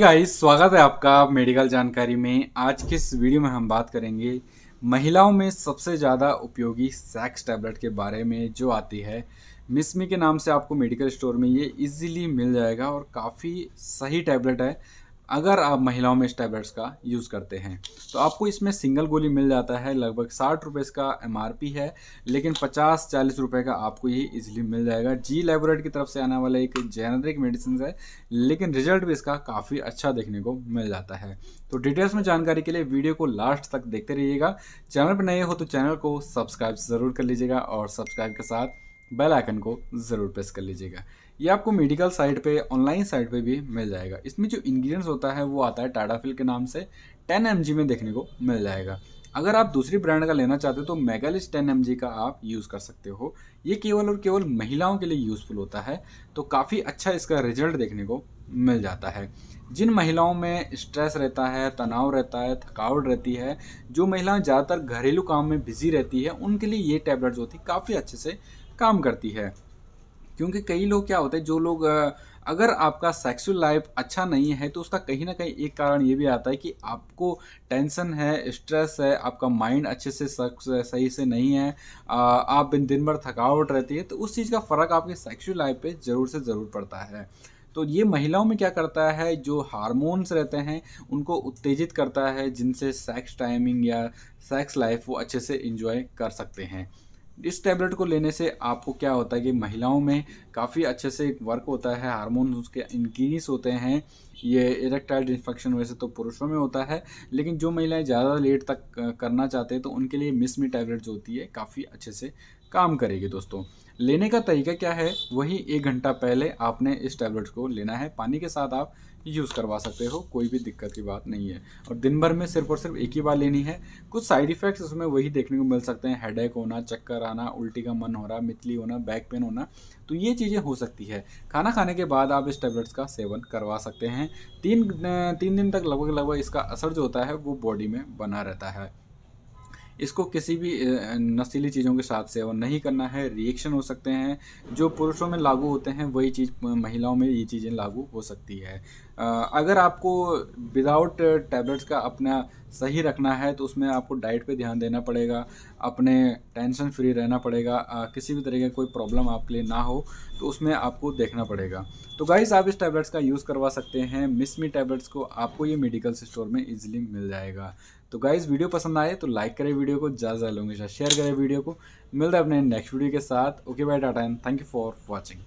guys स्वागत है आपका मेडिकल जानकारी में आज के इस वीडियो में हम बात करेंगे महिलाओं में सबसे ज़्यादा उपयोगी सेक्स टैबलेट के बारे में जो आती है मिसमी के नाम से आपको मेडिकल स्टोर में ये इजीली मिल जाएगा और काफ़ी सही टैबलेट है अगर आप महिलाओं में टैबलेट्स का यूज़ करते हैं तो आपको इसमें सिंगल गोली मिल जाता है लगभग साठ रुपये इसका एम है लेकिन पचास चालीस रुपये का आपको ये इजीली मिल जाएगा जी लेबोरेट की तरफ से आने वाला एक जेनरिक मेडिसिन है लेकिन रिजल्ट भी इसका काफ़ी अच्छा देखने को मिल जाता है तो डिटेल्स में जानकारी के लिए वीडियो को लास्ट तक देखते रहिएगा चैनल पर नए हो तो चैनल को सब्सक्राइब ज़रूर कर लीजिएगा और सब्सक्राइब के साथ बेल आइकन को ज़रूर प्रेस कर लीजिएगा ये आपको मेडिकल साइट पे ऑनलाइन साइट पे भी मिल जाएगा इसमें जो इंग्रेडिएंट्स होता है वो आता है टाटाफिल के नाम से 10 एम में देखने को मिल जाएगा अगर आप दूसरी ब्रांड का लेना चाहते हो तो मेगालिस टेन एम का आप यूज़ कर सकते हो ये केवल और केवल महिलाओं के लिए यूज़फुल होता है तो काफ़ी अच्छा इसका रिजल्ट देखने को मिल जाता है जिन महिलाओं में स्ट्रेस रहता है तनाव रहता है थकावट रहती है जो महिलाएं ज़्यादातर घरेलू काम में बिजी रहती है उनके लिए ये टैबलेट्स जो काफ़ी अच्छे से काम करती है क्योंकि कई लोग क्या होते हैं जो लोग अगर आपका सेक्सुअल लाइफ अच्छा नहीं है तो उसका कहीं ना कहीं एक कारण ये भी आता है कि आपको टेंशन है स्ट्रेस है आपका माइंड अच्छे से सही से नहीं है आप दिन भर थकावट रहती है तो उस चीज़ का फ़र्क आपके सेक्सुअल लाइफ पे ज़रूर से ज़रूर पड़ता है तो ये महिलाओं में क्या करता है जो हारमोन्स रहते हैं उनको उत्तेजित करता है जिनसे सेक्स टाइमिंग या सेक्स लाइफ वो अच्छे से इंजॉय कर सकते हैं इस टैबलेट को लेने से आपको क्या होता है कि महिलाओं में काफ़ी अच्छे से वर्क होता है हारमोन उसके इंक्रीज होते हैं ये इरेक्टाइल इन्फेक्शन वैसे तो पुरुषों में होता है लेकिन जो महिलाएं ज़्यादा लेट तक करना चाहते हैं तो उनके लिए मिसमी टैबलेट जो होती है काफ़ी अच्छे से काम करेगी दोस्तों लेने का तरीका क्या है वही एक घंटा पहले आपने इस टैबलेट्स को लेना है पानी के साथ आप यूज़ करवा सकते हो कोई भी दिक्कत की बात नहीं है और दिन भर में सिर्फ और सिर्फ एक ही बार लेनी है कुछ साइड इफ़ेक्ट्स उसमें वही देखने को मिल सकते हैं हेडेक होना चक्कर आना उल्टी का मन हो रहा मितली होना बैक पेन होना तो ये चीज़ें हो सकती है खाना खाने के बाद आप इस टैबलेट्स का सेवन करवा सकते हैं तीन तीन दिन तक लगभग लगभग इसका असर जो होता है वो बॉडी में बना रहता है इसको किसी भी नशीली चीज़ों के साथ सेवन नहीं करना है रिएक्शन हो सकते हैं जो पुरुषों में लागू होते हैं वही चीज़ महिलाओं में ये चीज़ें लागू हो सकती है अगर आपको विदाउट टैबलेट्स का अपना सही रखना है तो उसमें आपको डाइट पे ध्यान देना पड़ेगा अपने टेंशन फ्री रहना पड़ेगा किसी भी तरह का कोई प्रॉब्लम आपके लिए ना हो तो उसमें आपको देखना पड़ेगा तो गाइस आप इस टैबलेट्स का यूज़ करवा सकते हैं मिसमी टैबलेट्स को आपको ये मेडिकल स्टोर में ईजिली मिल जाएगा तो गाइज वीडियो पसंद आए तो लाइक करें वीडियो को ज़्यादा ज़्यादा लोगों के साथ शेयर करें वीडियो को मिलता है अपने नेक्स्ट वीडियो के साथ okay bye tata and thank you for watching